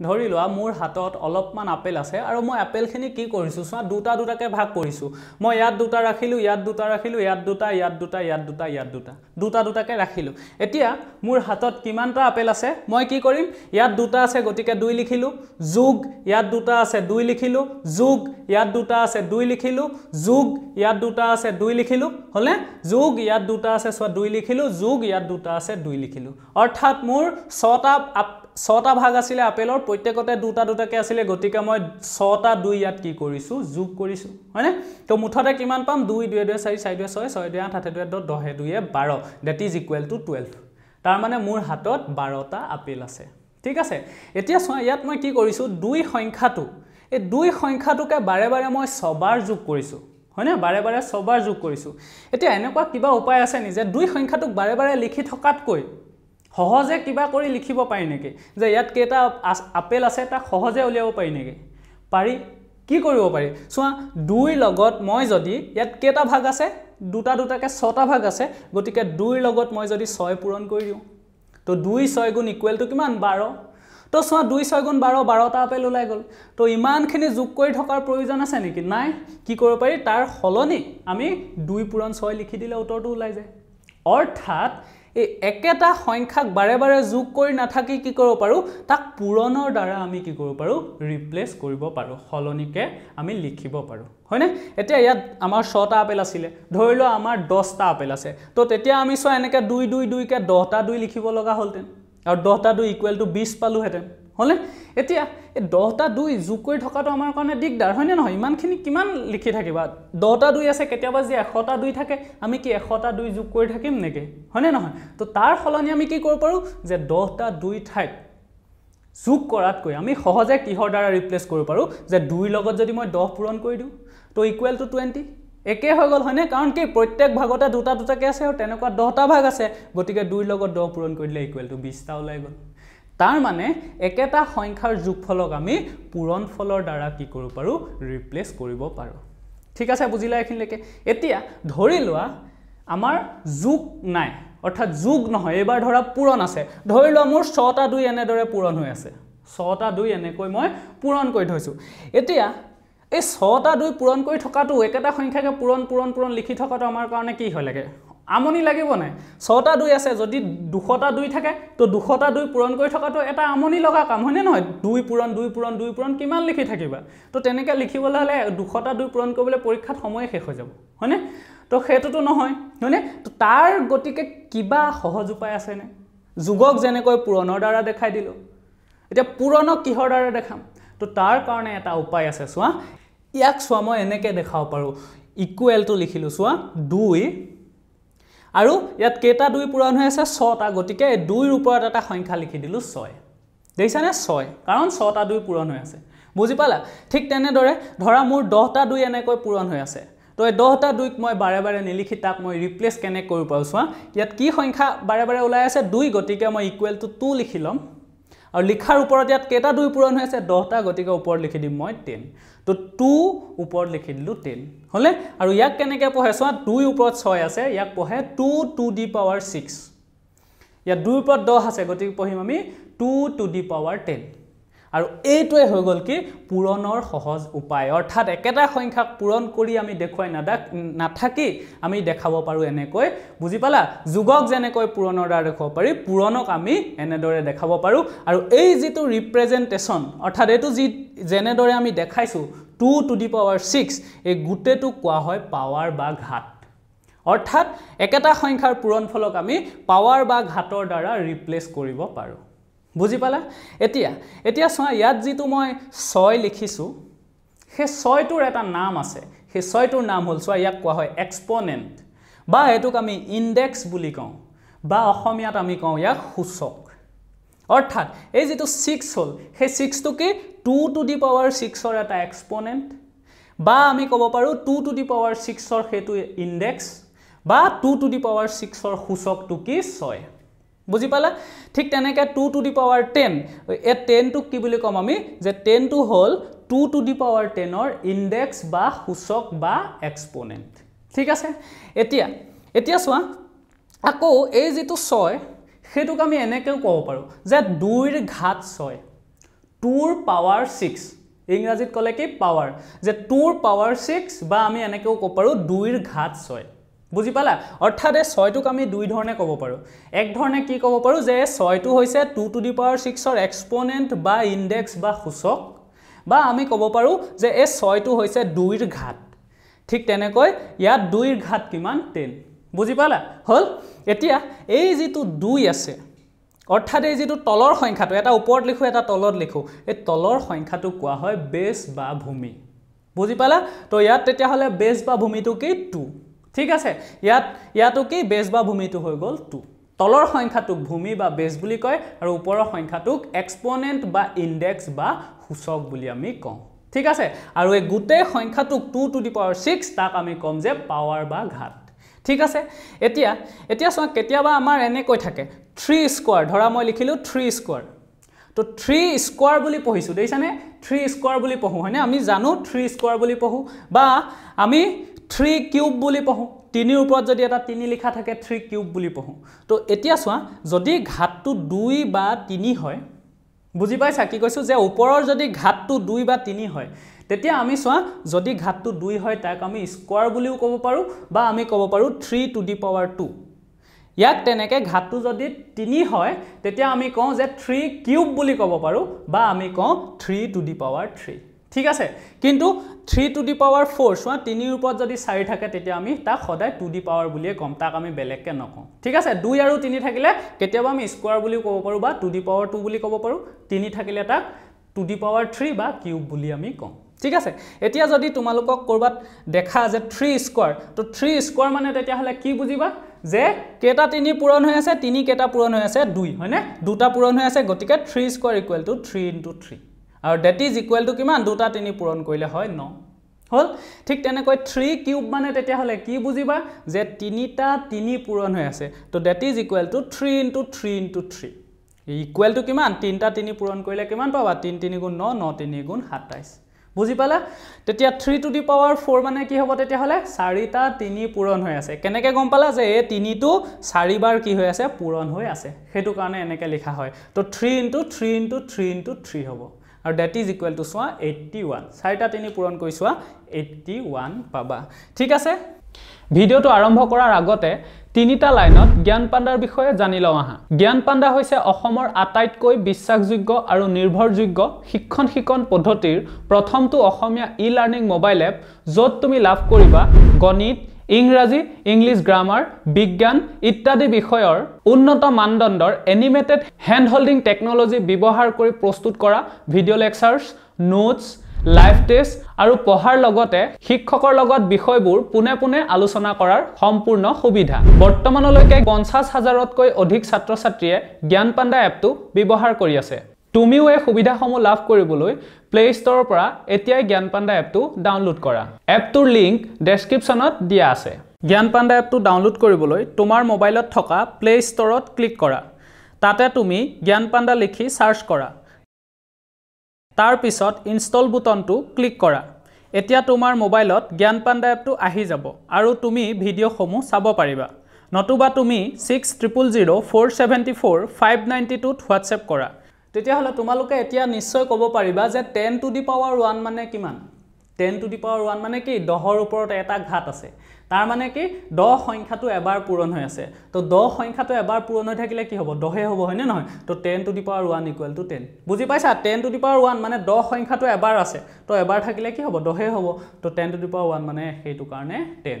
ধৰি লোৱা মোৰ হাতত অলপমান আপেল আছে আৰু মই আপেলখিনি কি কৰিছোঁ চোৱা দুটা দুটাকৈ ভাগ কৰিছোঁ মই ইয়াত দুটা ৰাখিলোঁ ইয়াত দুটা ৰাখিলোঁ ইয়াত দুটা ইয়াত দুটা ইয়াত দুটা ইয়াত দুটা দুটা দুটাকৈ ৰাখিলোঁ এতিয়া মোৰ হাতত কিমানটা আপেল আছে মই কি কৰিম ইয়াত দুটা আছে গতিকে দুই লিখিলোঁ যোগ ইয়াত দুটা আছে দুই লিখিলোঁ যোগ ইয়াত দুটা আছে দুই লিখিলোঁ যোগ ইয়াত দুটা আছে দুই লিখিলোঁ হ'লে যোগ ইয়াত দুটা আছে চোৱা দুই লিখিলোঁ যোগ ইয়াত দুটা আছে দুই লিখিলোঁ অৰ্থাৎ মোৰ ছটা ছটা ভাগ আছিলে আপেলৰ প্ৰত্যেকতে দুটা দুটাকৈ আছিলে গতিকে মই ছটা দুই ইয়াত কি কৰিছোঁ যোগ কৰিছোঁ হয়নে ত' মুঠতে কিমান পাম দুই দুই দুই চাৰি চাৰি দুই ছয় ছয় দুই আঠ আঠে দুই দহ দহে দুয়ে বাৰ that is equal to twelve তাৰমানে মোৰ হাতত বাৰটা আপেল আছে ঠিক আছে এতিয়া চোৱা ইয়াত মই কি কৰিছোঁ দুই সংখ্যাটো এই দুই সংখ্যাটোকে বাৰে বাৰে মই ছবাৰ যোগ কৰিছোঁ হয়নে বাৰে বাৰে ছবাৰ যোগ কৰিছোঁ এতিয়া এনেকুৱা কিবা উপায় আছে নি যে দুই সংখ্যাটোক বাৰে বাৰে লিখি থকাতকৈ সহজে কিবা কৰি লিখিব পাৰি নেকি যে ইয়াত কেইটা আপেল আছে তাক সহজে উলিয়াব পাৰি নেকি পাৰি কি কৰিব পাৰি চোৱা দুইৰ লগত মই যদি ইয়াত কেইটা ভাগ আছে দুটা দুটাকৈ ছটা ভাগ আছে গতিকে দুইৰ লগত মই যদি ছয় পূৰণ কৰি দিওঁ তো দুই ছয় গুণ ইকুৱেলটো কিমান বাৰ তো চোৱা দুই ছয় গুণ বাৰ বাৰটা আপেল ওলাই গ'ল তো ইমানখিনি যোগ কৰি থকাৰ প্ৰয়োজন আছে নেকি নাই কি কৰিব পাৰি তাৰ সলনি আমি দুই পূৰণ ছয় লিখি দিলে উত্তৰটো ওলাই যায় অৰ্থাৎ এই একেটা সংখ্যাক বাৰে বাৰে যোগ কৰি নাথাকি কি কৰিব পাৰোঁ তাক পূৰণৰ দ্বাৰা আমি কি কৰিব পাৰোঁ ৰিপ্লেস কৰিব পাৰোঁ হলনিকে আমি লিখিব পাৰোঁ হয়নে এতিয়া ইয়াত আমাৰ ছটা আপেল আছিলে ধৰি ধৰল আমাৰ দহটা আপেল আছে তো তেতিয়া আমি চোৱা এনেকৈ দুই দুই দুইকে দহটা দুই লিখিব লগা হ'লহেঁতেন আৰু দহটা দুই ইকুৱেল টু বিছ পালোহেতেন হ'লনে এতিয়া এই দহটা দুই যোগ কৰি থকাটো আমাৰ কাৰণে দিগদাৰ হয়নে নহয় ইমানখিনি কিমান লিখি থাকিবা দহটা দুই আছে কেতিয়াবা যদি এশটা দুই থাকে আমি কি এশটা দুই যোগ কৰি থাকিম নেকি হয়নে নহয় তো তাৰ সলনি আমি কি কৰিব পাৰোঁ যে দহটা দুই ঠাইত যোগ কৰাতকৈ আমি সহজে কিহৰ দ্বাৰা ৰিপ্লেচ কৰিব পাৰোঁ যে দুইৰ লগত যদি মই দহ পূৰণ কৰি দিওঁ তো ইকুৱেল টু টুৱেণ্টি একে হৈ গ'ল হয়নে কাৰণ কি প্ৰত্যেক ভাগতে দুটা দুটাকৈ আছে আৰু তেনেকুৱা দহটা ভাগ আছে গতিকে দুইৰ লগত দহ পূৰণ কৰি দিলে ইকুৱেল টু বিছটা ওলাই গ'ল তাৰমানে একেটা সংখ্যাৰ যোগফলক আমি পূৰণফলৰ দ্বাৰা কি কৰিব পাৰোঁ ৰিপ্লেচ কৰিব পাৰোঁ ঠিক আছে বুজিলা এইখিনিলৈকে এতিয়া ধৰি লোৱা আমাৰ যোগ নাই অৰ্থাৎ যোগ নহয় এইবাৰ ধৰা পূৰণ আছে ধৰি লোৱা মোৰ ছটা দুই এনেদৰে পূৰণ হৈ আছে ছটা দুই এনেকৈ মই পূৰণ কৰি থৈছোঁ এতিয়া এই ছটা দুই পূৰণ কৰি থকাটো একেটা সংখ্যাকে পূৰণ পূৰণ পূৰণ লিখি থকাটো আমাৰ কাৰণে কি হয় লাগে আমনি লাগিব নে ছটা দুই আছে যদি দুশটা দুই থাকে তো দুশটা দুই পূৰণ কৰি থকাটো এটা আমনি লগা কাম হয়নে নহয় দুই পূৰণ দুই পূৰণ দুই পূৰণ কিমান লিখি থাকিবা তো তেনেকৈ লিখিবলৈ হ'লে দুশটা দুই পূৰণ কৰিবলৈ পৰীক্ষাত সময়ে শেষ হৈ যাব হয়নে তো সেইটোতো নহয় হয়নে তো তাৰ গতিকে কিবা সহজ উপায় আছেনে যুগক যেনেকৈ পূৰণৰ দ্বাৰা দেখাই দিলোঁ এতিয়া পূৰণক কিহৰ দ্বাৰা দেখাম তো তাৰ কাৰণে এটা উপায় আছে চোৱা ইয়াক চোৱা মই এনেকৈ দেখাব পাৰোঁ ইকুৱেলটো লিখিলোঁ চোৱা দুই আৰু ইয়াত কেইটা দুই পূৰণ হৈ আছে ছটা গতিকে দুইৰ ওপৰত এটা সংখ্যা লিখি দিলোঁ ছয় দেখিছানে ছয় কাৰণ ছটা দুই পূৰণ হৈ আছে বুজি পালা ঠিক তেনেদৰে ধৰা মোৰ দহটা দুই এনেকৈ পূৰণ হৈ আছে তো এই দহটা দুইক মই বাৰে বাৰে নিলিখি তাক মই ৰিপ্লেচ কেনেকৈ কৰিব পাৰোঁ চোৱা ইয়াত কি সংখ্যা বাৰে বাৰে ওলাই আছে দুই গতিকে মই ইকুৱেল টু টু লিখি ল'ম আৰু লিখাৰ ওপৰত ইয়াত কেইটা দুই পূৰণ হৈ আছে দহটা গতিকে ওপৰত লিখি দিম মই টেন তো টু ওপৰত লিখি দিলোঁ টেন হ'লে আৰু ইয়াক কেনেকৈ পঢ়ে চোৱা দুই ওপৰত ছয় আছে ইয়াক পঢ়ে two to the power six ইয়াত দুইৰ ওপৰত দহ আছে গতিকে পঢ়িম আমি two to the power ten আৰু এইটোৱে হৈ গ'ল কি পূৰণৰ সহজ উপায় অৰ্থাৎ একেটা সংখ্যাক পূৰণ কৰি আমি দেখুৱাই নাডাক নাথাকি আমি দেখাব পাৰোঁ এনেকৈ বুজি পালা যুগক যেনেকৈ পূৰণৰ দ্বাৰা দেখুৱাব পাৰি পূৰণক আমি এনেদৰে দেখাব পাৰোঁ আৰু এই যিটো ৰিপ্ৰেজেণ্টেশ্যন অৰ্থাৎ এইটো যি যেনেদৰে আমি দেখাইছোঁ two to the power six এই গোটেইটোক কোৱা হয় পাৱাৰ বা ঘাট অৰ্থাৎ একেটা সংখ্যাৰ পূৰণফলক আমি পাৱাৰ বা ঘাটৰ দ্বাৰা ৰিপ্লেচ কৰিব পাৰোঁ বুজি পালা এতিয়া এতিয়া চোৱা ইয়াত যিটো মই ছয় লিখিছোঁ সেই ছয়টোৰ এটা নাম আছে সেই ছয়টোৰ নাম হ'ল চোৱা ইয়াক কোৱা হয় এক্সপনেণ্ট বা এইটোক আমি ইনডেক্স বুলি কওঁ বা অসমীয়াত আমি কওঁ ইয়াক সূচক অৰ্থাৎ এই যিটো ছিক্স হ'ল সেই ছিক্সটো কি টু টু দি পাৱাৰ ছিক্সৰ এটা এক্সপনেণ্ট বা আমি ক'ব পাৰোঁ টু টু দি পাৱাৰ ছিক্সৰ সেইটো ইনডেক্স বা টু টু দি পাৱাৰ ছিক্সৰ সূচকটো কি ছয় বুজি পালা ঠিক তেনেকৈ two to the power ten এই টেনটোক কি বুলি ক'ম আমি যে টেনটো হ'ল টু টু দি পাৱাৰ টেনৰ ইনডেক্স বা সূচক বা এক্সপ'নেণ্ট ঠিক আছে এতিয়া এতিয়া চোৱা আকৌ এই যিটো ছয় সেইটোক আমি এনেকৈও ক'ব পাৰোঁ যে দুইৰ ঘাত ছয় টুৰ পাৱাৰ ছিক্স ইংৰাজীত ক'লে কি পাৱাৰ যে টুৰ পাৱাৰ ছিক্স বা আমি এনেকৈও ক'ব পাৰোঁ দুইৰ ঘাত ছয় বুজি পালা অৰ্থাৎ এই ছয়টোক আমি দুই ধৰণে ক'ব পাৰোঁ এক ধৰণে কি ক'ব পাৰোঁ যে ছয়টো হৈছে টু টু দি পাৱাৰ ছিক্সৰ এক্সপনেণ্ট বা ইনডেক্স বা সূচক বা আমি ক'ব পাৰোঁ যে এই ছয়টো হৈছে দুইৰ ঘাট ঠিক তেনেকৈ ইয়াত দুইৰ ঘাট কিমান টেন বুজি পালা হ'ল এতিয়া এই যিটো দুই আছে অৰ্থাৎ এই যিটো তলৰ সংখ্যাটো এটা ওপৰত লিখোঁ এটা তলত লিখোঁ এই তলৰ সংখ্যাটো কোৱা হয় বেছ বা ভূমি বুজি পালা তো ইয়াত তেতিয়াহ'লে বেছ বা ভূমিটো কি টু ঠিক আছে ইয়াত ইয়াতো কি বেজ বা ভূমিটো হৈ গ'ল টু তলৰ সংখ্যাটোক ভূমি বা বেজ বুলি কয় আৰু ওপৰৰ সংখ্যাটোক এক্সপনেণ্ট বা ইণ্ডেক্স বা সূচক বুলি আমি কওঁ ঠিক আছে আৰু এই গোটেই সংখ্যাটোক two to the power six তাক আমি ক'ম যে পাৱাৰ বা ঘাট ঠিক আছে এতিয়া এতিয়া চোৱা কেতিয়াবা আমাৰ এনেকৈ থাকে থ্ৰী স্কোৱাৰ ধৰা মই লিখিলোঁ থ্ৰী স্কোৱাৰ তো থ্ৰী স্কোৱাৰ বুলি পঢ়িছোঁ দেখিছানে থ্ৰী স্কোৱাৰ বুলি পঢ়োঁ হয়নে আমি জানো থ্ৰী স্কোৱাৰ বুলি পঢ়োঁ বা আমি থ্ৰী কিউব বুলি পঢ়োঁ তিনিৰ ওপৰত যদি এটা তিনি লিখা থাকে থ্ৰী কিউব বুলি পঢ়োঁ তো এতিয়া চোৱা যদি ঘাটটো দুই বা তিনি হয় বুজি পাইছা কি কৈছোঁ যে ওপৰৰ যদি ঘাটটো দুই বা তিনি হয় তেতিয়া আমি চোৱা যদি ঘাটটো দুই হয় তাক আমি স্কুৱাৰ বুলিও ক'ব পাৰোঁ বা আমি ক'ব পাৰোঁ three to the power two ইয়াক তেনেকৈ ঘাটটো যদি তিনি হয় তেতিয়া আমি কওঁ যে থ্ৰী কিউব বুলি ক'ব পাৰোঁ বা আমি কওঁ three to the power three ঠিক আছে কিন্তু three to the power four চোৱা তিনিৰ ওপৰত যদি চাৰি থাকে তেতিয়া আমি তাক সদায় টু দি পাৱাৰ বুলিয়ে ক'ম তাক আমি বেলেগকৈ নকওঁ ঠিক আছে দুই আৰু তিনি থাকিলে কেতিয়াবা আমি স্কোৱাৰ বুলিও ক'ব পাৰোঁ বা টু দি পাৱাৰ টু বুলি ক'ব পাৰোঁ তিনি থাকিলে তাক টু দি পাৱাৰ থ্ৰী বা কিউব বুলি আমি কওঁ ঠিক আছে এতিয়া যদি তোমালোকক ক'ৰবাত দেখা যে থ্ৰী স্কোৱাৰ তো থ্ৰী স্কোৱাৰ মানে তেতিয়াহ'লে কি বুজিবা যে কেইটা তিনি পূৰণ হৈ আছে তিনি কেইটা পূৰণ হৈ আছে দুই হয়নে দুটা পূৰণ হৈ আছে গতিকে three square equal to three into three আৰু ডেট ইজ ইকুৱেলটো কিমান দুটা তিনি পূৰণ কৰিলে হয় ন হ'ল ঠিক তেনেকৈ থ্ৰী কিউব মানে তেতিয়াহ'লে কি বুজিবা যে তিনিটা তিনি পূৰণ হৈ আছে তো that is equal to three into three into three ইকুৱেলটো কিমান তিনিটা তিনি পূৰণ কৰিলে কিমান পাবা তিনি তিনি গুণ ন ন তিনি গুণ সাতাইছ বুজি পালা তেতিয়া three to the power four মানে কি হ'ব তেতিয়াহ'লে চাৰিটা তিনি পূৰণ হৈ আছে কেনেকৈ গম পালা যে এই তিনিটো চাৰিবাৰ কি হৈ আছে পূৰণ হৈ আছে সেইটো কাৰণে এনেকৈ লিখা হয় তো three into three into three into three হ'ব আৰু ডেট ইজ ইকুৱেল টু চোৱা এইটি ওৱান চাৰিটা তিনি পূৰণ কৰি চোৱা এইটি ওৱান পাবা ঠিক আছে ভিডিঅ'টো আৰম্ভ কৰাৰ আগতে তিনিটা লাইনত জ্ঞান পাণ্ডাৰ বিষয়ে জানি লওঁ আহা জ্ঞান পাণ্ডা হৈছে অসমৰ আটাইতকৈ বিশ্বাসযোগ্য আৰু নিৰ্ভৰযোগ্য শিক্ষণ শিকণ পদ্ধতিৰ প্ৰথমটো Asomiya e learning mobile app য'ত তুমি লাভ কৰিবা গণিত ইংৰাজী ইংলিছ গ্ৰামাৰ বিজ্ঞান ইত্যাদি বিষয়ৰ উন্নত মানদণ্ডৰ এনিমেটেড হেণ্ড হোল্ডিং টেকন'লজি ব্যৱহাৰ কৰি প্ৰস্তুত কৰা video' lectures notes live test আৰু পঢ়াৰ লগতে শিক্ষকৰ লগত বিষয়বোৰ পোনে পোনে আলোচনা কৰাৰ সম্পূৰ্ণ সুবিধা বৰ্তমানলৈকে পঞ্চাছ হাজাৰতকৈ অধিক ছাত্ৰ ছাত্ৰীয়ে জ্ঞানপাণ্ডা এপটো ব্যৱহাৰ কৰি আছে তুমিও এই সুবিধাসমূহ লাভ কৰিবলৈ প্লে ষ্ট'ৰৰ পৰা এতিয়াই জ্ঞানপাণ্ডা এপটো ডাউনলোড কৰা এপটোৰ লিংক ডেছক্ৰিপশ্যনত দিয়া আছে জ্ঞান পাণ্ডা এপটো ডাউনলোড কৰিবলৈ তোমাৰ মোবাইলত থকা প্লে ষ্ট'ৰত ক্লিক কৰা তাতে তুমি জ্ঞান পাণ্ডা লিখি চাৰ্চ কৰা তাৰপিছত ইনষ্টল বুটনটো ক্লিক কৰা এতিয়া তোমাৰ মোবাইলত জ্ঞান পাণ্ডা এপটো আহি যাব আৰু তুমি ভিডিঅ'সমূহ চাব পাৰিবা নতুবা তুমি six triple zero' four seventy four five ninety টুত হোৱাটছএপ কৰা তেতিয়াহ'লে তোমালোকে এতিয়া নিশ্চয় ক'ব পাৰিবা যে ten to the power one মানে কিমান ten to the power one মানে কি দহৰ ওপৰত এটা ঘাট আছে তাৰ মানে কি দহ সংখ্যাটো এবাৰ পূৰণ হৈ আছে তো দহ সংখ্যাটো এবাৰ পূৰণ হৈ থাকিলে কি হ'ব দহে হ'ব হয়নে নহয় তো ten to the power one equal to ten বুজি পাইছা ten to the power one মানে দহ সংখ্যাটো এবাৰ আছে তো এবাৰ থাকিলে কি হ'ব দহে হ'ব তো ten to the power one মানে সেইটো কাৰণে টেন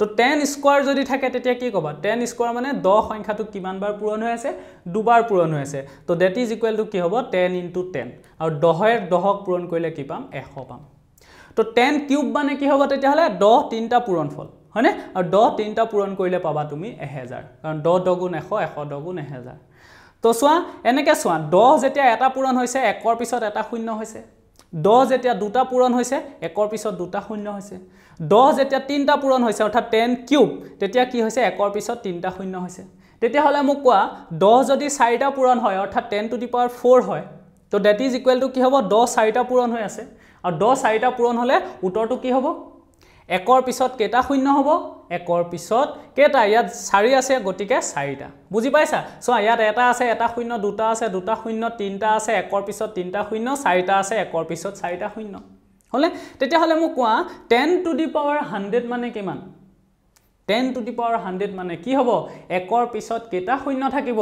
তো টেন স্কুৱাৰ যদি থাকে তেতিয়া কি ক'বা টেন স্কুৱাৰ মানে দহ সংখ্যাটো কিমানবাৰ পূৰণ হৈ আছে দুবাৰ পূৰণ হৈ আছে তো ডেট ইজ ইকুৱেল টু কি হ'ব টেন ইনটু টেন আৰু দহে দহক পূৰণ কৰিলে কি পাম এশ পাম তো টেন কিউব মানে কি হ'ব তেতিয়াহ'লে দহ তিনিটা পূৰণফল হয়নে আৰু দহ তিনিটা পূৰণ কৰিলে পাবা তুমি এহেজাৰ কাৰণ দহ দগুণ এশ এশ দগুণ এহেজাৰ তো চোৱা এনেকৈ চোৱা দহ যেতিয়া এটা পূৰণ হৈছে একৰ পিছত এটা শূন্য হৈছে দহ যেতিয়া দুটা পূৰণ হৈছে একৰ পিছত দুটা শূন্য হৈছে দহ যেতিয়া তিনিটা পূৰণ হৈছে অৰ্থাৎ টেন কিউব তেতিয়া কি হৈছে একৰ পিছত তিনিটা শূন্য হৈছে তেতিয়াহ'লে মোক কোৱা দহ যদি চাৰিটা পূৰণ হয় অৰ্থাৎ ten to the power four হয় ত' ডেট ইজ ইকুৱেল টু কি হ'ব দহ চাৰিটা পূৰণ হৈ আছে আৰু দহ চাৰিটা পূৰণ হ'লে উত্তৰটো কি হ'ব একৰ পিছত কেইটা শূন্য হ'ব একৰ পিছত কেইটা ইয়াত চাৰি আছে গতিকে চাৰিটা বুজি পাইছা চোৱা ইয়াত এটা আছে এটা শূন্য দুটা আছে দুটা শূন্য তিনিটা আছে একৰ পিছত তিনিটা শূন্য চাৰিটা আছে একৰ পিছত চাৰিটা শূন্য হ'লে তেতিয়াহ'লে মোক কোৱা ten to the power hundred মানে কিমান ten to the power hundred মানে কি হ'ব একৰ পিছত কেইটা শূন্য থাকিব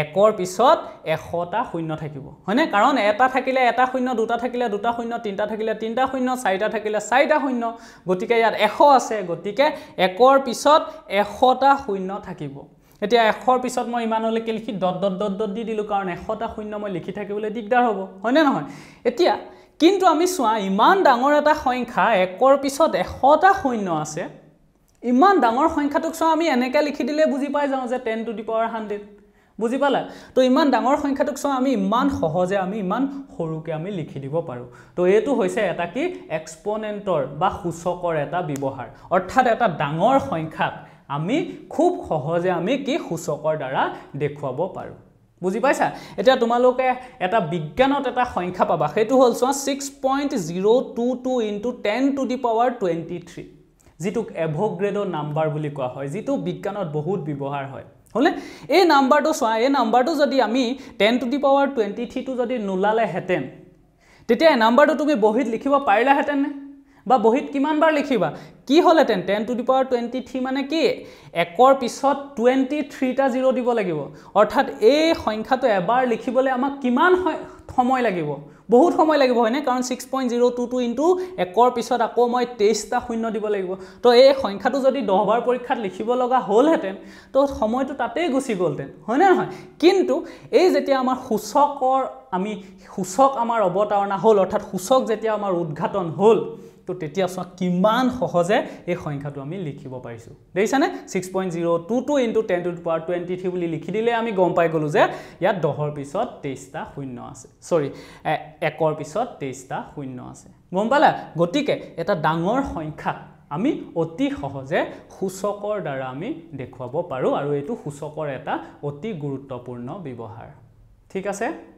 একৰ পিছত এশটা শূন্য থাকিব হয়নে কাৰণ এটা থাকিলে এটা শূন্য দুটা থাকিলে দুটা শূন্য তিনিটা থাকিলে তিনিটা শূন্য চাৰিটা থাকিলে চাৰিটা শূন্য গতিকে ইয়াত এশ আছে গতিকে একৰ পিছত এশটা শূন্য থাকিব এতিয়া এশৰ পিছত মই ইমানলৈকে লিখি দত দত দত দত দি দিলোঁ কাৰণ এশটা শূন্য মই লিখি থাকিবলৈ দিগদাৰ হ'ব হয়নে নহয় এতিয়া কিন্তু আমি চোৱা ইমান ডাঙৰ এটা সংখ্যা একৰ পিছত এশটা শূন্য আছে ইমান ডাঙৰ সংখ্যাটোক চোৱা আমি এনেকৈ লিখি দিলে বুজি পাই যাওঁ যে ten to the power hundred বুজি পালা তো ইমান ডাঙৰ সংখ্যাটোক চাওঁ আমি ইমান সহজে আমি ইমান সৰুকৈ আমি লিখি দিব পাৰোঁ তো এইটো হৈছে এটা কি এক্সপনেণ্টৰ বা সূচকৰ এটা ব্যৱহাৰ অৰ্থাৎ এটা ডাঙৰ সংখ্যাক আমি খুব সহজে আমি কি সূচকৰ দ্বাৰা দেখুৱাব পাৰোঁ বুজি পাইছা এতিয়া তোমালোকে এটা বিজ্ঞানত এটা সংখ্যা পাবা সেইটো হ'ল চোৱা six point zero' two two into ten to the power twenty three যিটোক এভ'গ্ৰেডৰ নাম্বাৰ বুলি কোৱা হয় যিটো বিজ্ঞানত বহুত ব্যৱহাৰ হয় হ'লে এই নাম্বাৰটো চোৱা এই নাম্বাৰটো যদি আমি ten to the power twenty থ্ৰীটো যদি নোলালেহেঁতেন তেতিয়া এই নাম্বাৰটো তুমি বহীত লিখিব নে বা বহীত কিমানবাৰ লিখিবা কি হ'লে ten ten to the power twenty three মানে কি একৰ পিছত টুৱেণ্টি থ্ৰীটা জিৰ' দিব লাগিব অৰ্থাৎ এই সংখ্যাটো এবাৰ লিখিবলৈ আমাক কিমান সময় লাগিব বহুত সময় লাগিব হয়নে কাৰণ six point zero' two two into একৰ পিছত আকৌ মই তেইছটা শূন্য দিব লাগিব তো এই সংখ্যাটো যদি দহবাৰ পৰীক্ষাত লিখিব লগা হ'লহেঁতেন তো সময়টো তাতেই গুচি গ'লহেঁতেন হয়নে নহয় কিন্তু এই যেতিয়া আমাৰ সূচকৰ আমি সূচক আমাৰ অৱতাৰণা হ'ল অৰ্থাৎ সূচক যেতিয়া আমাৰ উদঘাটন হ'ল তো তেতিয়া চোৱা কিমান সহজে এই সংখ্যাটো আমি লিখিব পাৰিছোঁ দেখিছানে six point zero' two two into ten to power twenty three বুলি লিখি দিলে আমি গম পাই গ'লোঁ যে ইয়াত দহৰ পিছত তেইছটা শূন্য আছে চৰি একৰ পিছত তেইছটা শূন্য আছে গম পালা গতিকে এটা ডাঙৰ সংখ্যা আমি অতি সহজে সূচকৰ দ্বাৰা আমি দেখুৱাব পাৰোঁ আৰু এইটো সূচকৰ এটা অতি গুৰুত্বপূৰ্ণ ব্যৱহাৰ ঠিক আছে